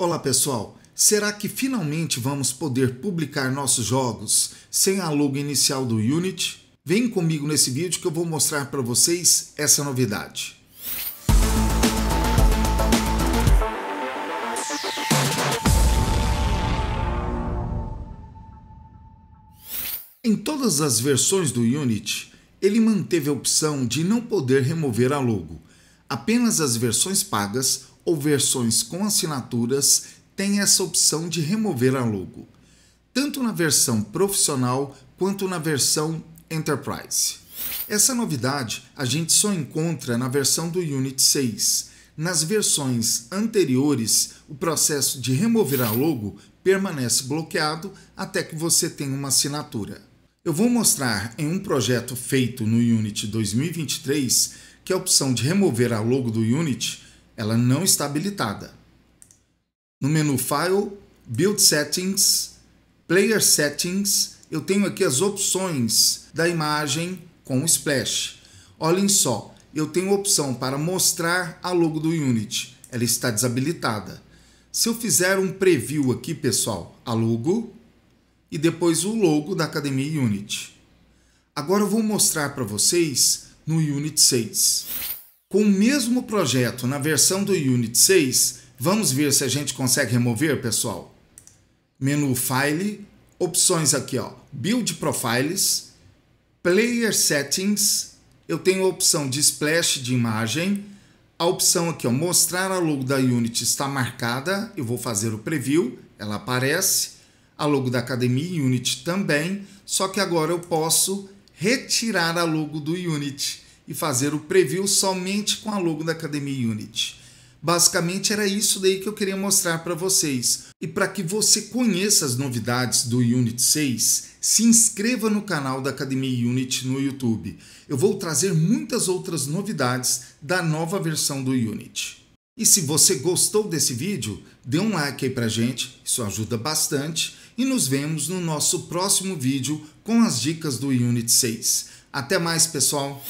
Olá pessoal, será que finalmente vamos poder publicar nossos jogos sem a logo inicial do Unity? Vem comigo nesse vídeo que eu vou mostrar para vocês essa novidade. Em todas as versões do Unity, ele manteve a opção de não poder remover a logo. Apenas as versões pagas ou versões com assinaturas têm essa opção de remover a logo, tanto na versão profissional quanto na versão Enterprise. Essa novidade a gente só encontra na versão do Unity 6. Nas versões anteriores, o processo de remover a logo permanece bloqueado até que você tenha uma assinatura. Eu vou mostrar em um projeto feito no Unity 2023 que a opção de remover a logo do Unity ela não está habilitada. No menu File, Build Settings, Player Settings, eu tenho aqui as opções da imagem com o splash. Olhem só, eu tenho a opção para mostrar a logo do Unity. Ela está desabilitada. Se eu fizer um preview aqui, pessoal, a logo e depois o logo da Academia Unity. Agora eu vou mostrar para vocês no Unity 6. Com o mesmo projeto na versão do Unity 6, vamos ver se a gente consegue remover, pessoal. Menu File, opções aqui, ó, Build Profiles, Player Settings, eu tenho a opção de Splash de imagem, a opção aqui, ó, mostrar a logo da Unity está marcada, eu vou fazer o preview, ela aparece, a logo da Academia Unity também, só que agora eu posso retirar a logo do Unity e fazer o preview somente com a logo da Academia Unity. Basicamente era isso daí que eu queria mostrar para vocês. E para que você conheça as novidades do Unit 6, se inscreva no canal da Academia Unit no YouTube. Eu vou trazer muitas outras novidades da nova versão do Unit. E se você gostou desse vídeo, dê um like aí pra gente, isso ajuda bastante. E nos vemos no nosso próximo vídeo com as dicas do Unit 6. Até mais, pessoal!